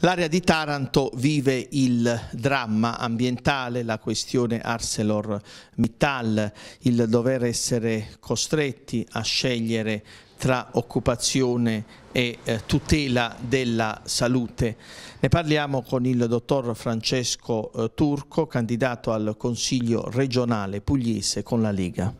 L'area di Taranto vive il dramma ambientale, la questione ArcelorMittal, il dover essere costretti a scegliere tra occupazione e eh, tutela della salute. Ne parliamo con il dottor Francesco eh, Turco, candidato al Consiglio regionale pugliese con la Lega.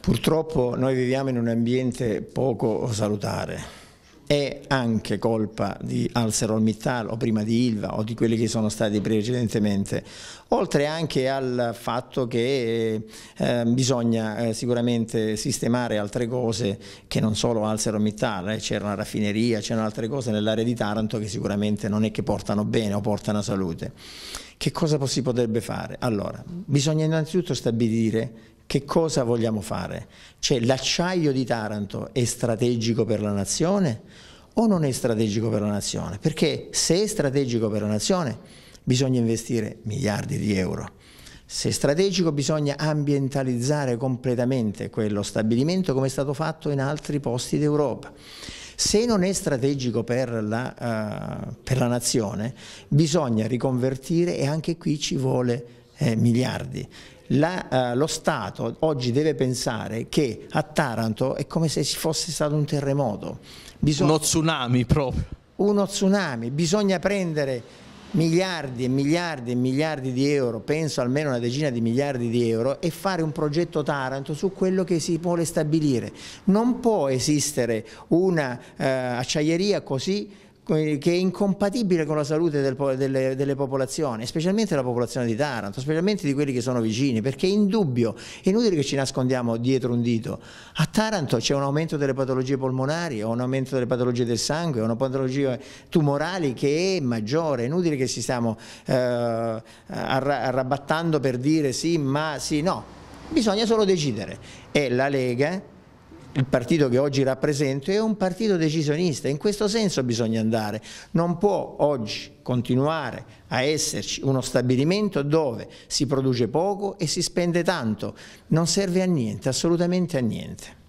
Purtroppo noi viviamo in un ambiente poco salutare è anche colpa di ArcelorMittal o prima di Ilva o di quelli che sono stati precedentemente, oltre anche al fatto che eh, bisogna eh, sicuramente sistemare altre cose che non solo ArcelorMittal, eh, c'era una raffineria, c'erano altre cose nell'area di Taranto che sicuramente non è che portano bene o portano a salute. Che cosa si potrebbe fare? Allora, bisogna innanzitutto stabilire che cosa vogliamo fare? Cioè l'acciaio di Taranto è strategico per la nazione o non è strategico per la nazione? Perché se è strategico per la nazione bisogna investire miliardi di euro. Se è strategico bisogna ambientalizzare completamente quello stabilimento come è stato fatto in altri posti d'Europa. Se non è strategico per la, uh, per la nazione bisogna riconvertire e anche qui ci vuole eh, miliardi la, eh, lo Stato oggi deve pensare che a Taranto è come se ci fosse stato un terremoto. Bisogna... Uno tsunami proprio. Uno tsunami, bisogna prendere miliardi e miliardi e miliardi di euro, penso almeno una decina di miliardi di euro, e fare un progetto Taranto su quello che si vuole stabilire. Non può esistere una eh, acciaieria così che è incompatibile con la salute del, delle, delle, popolazioni, specialmente la popolazione di Taranto, specialmente di quelli che sono vicini, perché è indubbio, è inutile che ci nascondiamo dietro un dito. A Taranto c'è un aumento delle patologie polmonari, un aumento delle patologie del sangue, una patologia tumorale che è maggiore, è inutile che ci stiamo eh, arrabattando per dire sì, ma sì, no, bisogna solo decidere. E la Lega il partito che oggi rappresento è un partito decisionista, in questo senso bisogna andare, non può oggi continuare a esserci uno stabilimento dove si produce poco e si spende tanto, non serve a niente, assolutamente a niente.